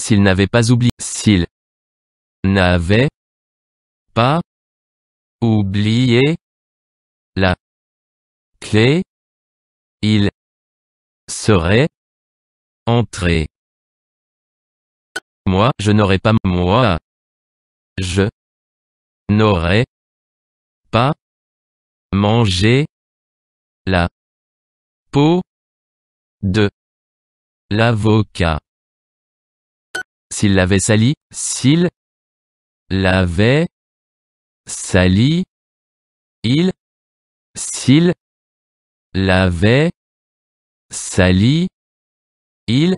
s'il n'avait pas oublié, s'il n'avait pas oublié la clé, il serait entré. Moi, je n'aurais pas moi. Je n'aurais pas mangé la peau de l'avocat s'il l'avait sali, s'il l'avait sali, il, s'il l'avait sali, il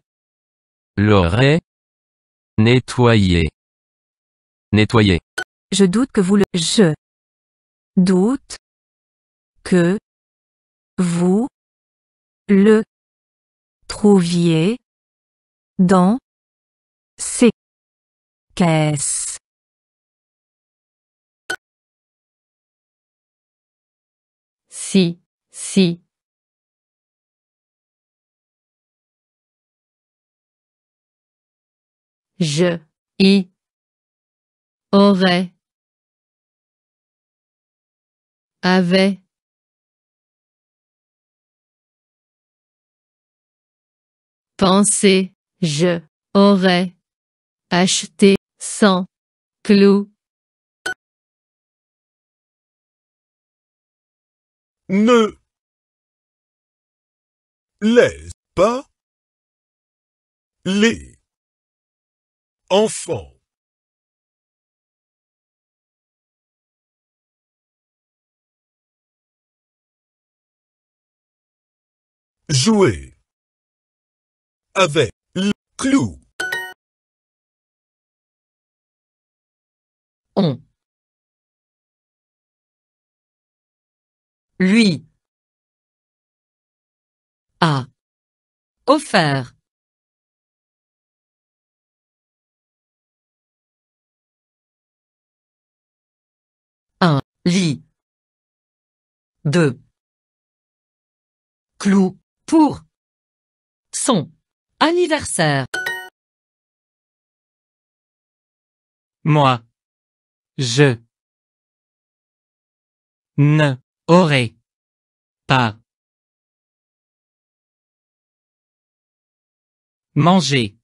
l'aurait nettoyé. Nettoyé. Je doute que vous le... Je doute que vous le trouviez dans quest Caisse. Si, si. Je, y, aurais, avait, pensé, je, aurais acheter sans clous. Ne laisse pas les enfants jouer avec le clou. on lui a offert un lit Deux. clous pour son anniversaire. Moi. Je ne aurais pas mangé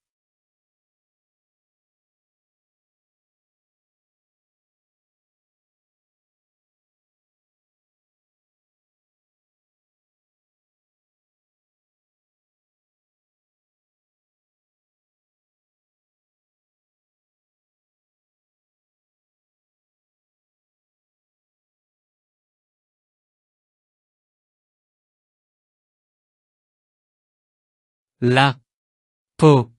la peau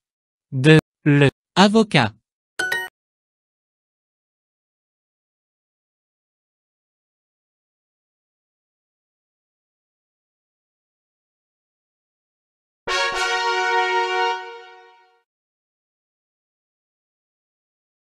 de le avocat.